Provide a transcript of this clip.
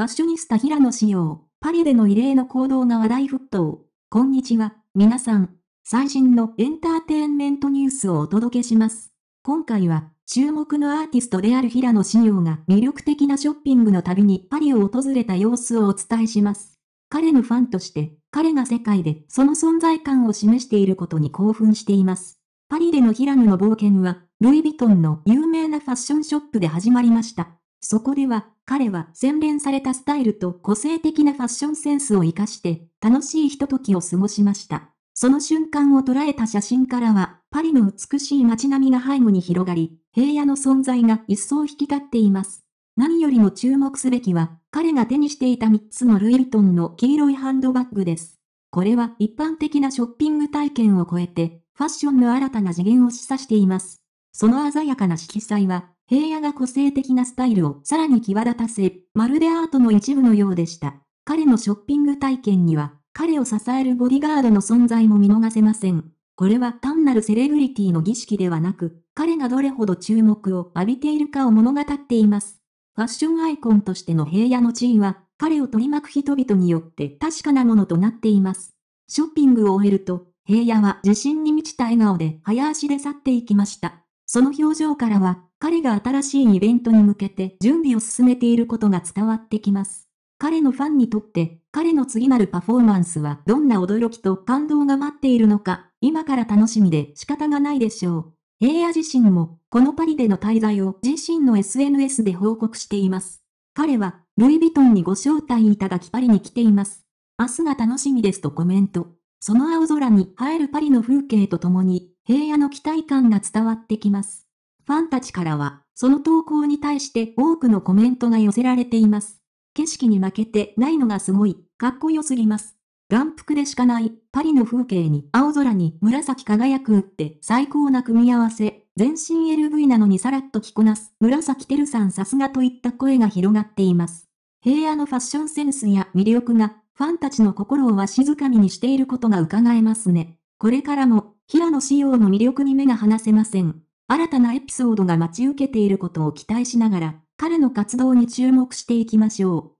ファッショニスタ平野紫耀、パリでの異例の行動が話題沸騰。こんにちは、皆さん。最新のエンターテインメントニュースをお届けします。今回は、注目のアーティストである平野紫耀が魅力的なショッピングの旅にパリを訪れた様子をお伝えします。彼のファンとして、彼が世界でその存在感を示していることに興奮しています。パリでの平野の冒険は、ルイ・ヴィトンの有名なファッションショップで始まりました。そこでは、彼は洗練されたスタイルと個性的なファッションセンスを活かして、楽しいひとときを過ごしました。その瞬間を捉えた写真からは、パリの美しい街並みが背後に広がり、平野の存在が一層引き立っています。何よりも注目すべきは、彼が手にしていた3つのルイ・ヴィトンの黄色いハンドバッグです。これは一般的なショッピング体験を超えて、ファッションの新たな次元を示唆しています。その鮮やかな色彩は、平野が個性的なスタイルをさらに際立たせ、まるでアートの一部のようでした。彼のショッピング体験には、彼を支えるボディガードの存在も見逃せません。これは単なるセレブリティの儀式ではなく、彼がどれほど注目を浴びているかを物語っています。ファッションアイコンとしての平野の地位は、彼を取り巻く人々によって確かなものとなっています。ショッピングを終えると、平野は自信に満ちた笑顔で早足で去っていきました。その表情からは、彼が新しいイベントに向けて準備を進めていることが伝わってきます。彼のファンにとって、彼の次なるパフォーマンスはどんな驚きと感動が待っているのか、今から楽しみで仕方がないでしょう。平野自身も、このパリでの滞在を自身の SNS で報告しています。彼は、ルイ・ヴィトンにご招待いただきパリに来ています。明日が楽しみですとコメント。その青空に映えるパリの風景とともに、平野の期待感が伝わってきます。ファンたちからは、その投稿に対して多くのコメントが寄せられています。景色に負けてないのがすごい、かっこよすぎます。眼福でしかない、パリの風景に青空に紫輝くって最高な組み合わせ、全身 LV なのにさらっと着こなす紫テルさんさすがといった声が広がっています。平野のファッションセンスや魅力がファンたちの心をわしづかみにしていることが伺えますね。これからも、平野仕様の魅力に目が離せません。新たなエピソードが待ち受けていることを期待しながら、彼の活動に注目していきましょう。